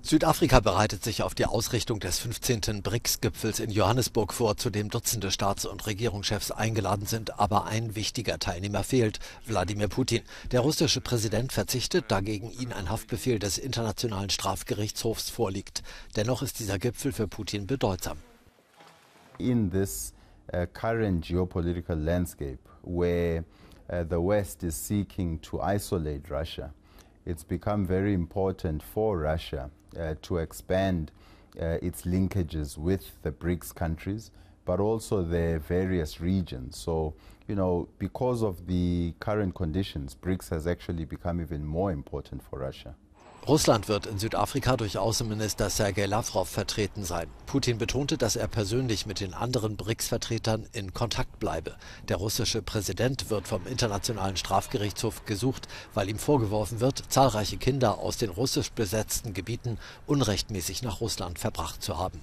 Südafrika bereitet sich auf die Ausrichtung des 15. BRICS-Gipfels in Johannesburg vor, zu dem Dutzende Staats- und Regierungschefs eingeladen sind, aber ein wichtiger Teilnehmer fehlt, Wladimir Putin. Der russische Präsident verzichtet, da gegen ihn ein Haftbefehl des Internationalen Strafgerichtshofs vorliegt. Dennoch ist dieser Gipfel für Putin bedeutsam. In this uh, current geopolitical landscape where uh, the West is seeking to isolate Russia – it's become very important for Russia uh, to expand uh, its linkages with the BRICS countries, but also their various regions. So, you know, because of the current conditions, BRICS has actually become even more important for Russia. Russland wird in Südafrika durch Außenminister Sergei Lavrov vertreten sein. Putin betonte, dass er persönlich mit den anderen BRICS-Vertretern in Kontakt bleibe. Der russische Präsident wird vom Internationalen Strafgerichtshof gesucht, weil ihm vorgeworfen wird, zahlreiche Kinder aus den russisch besetzten Gebieten unrechtmäßig nach Russland verbracht zu haben.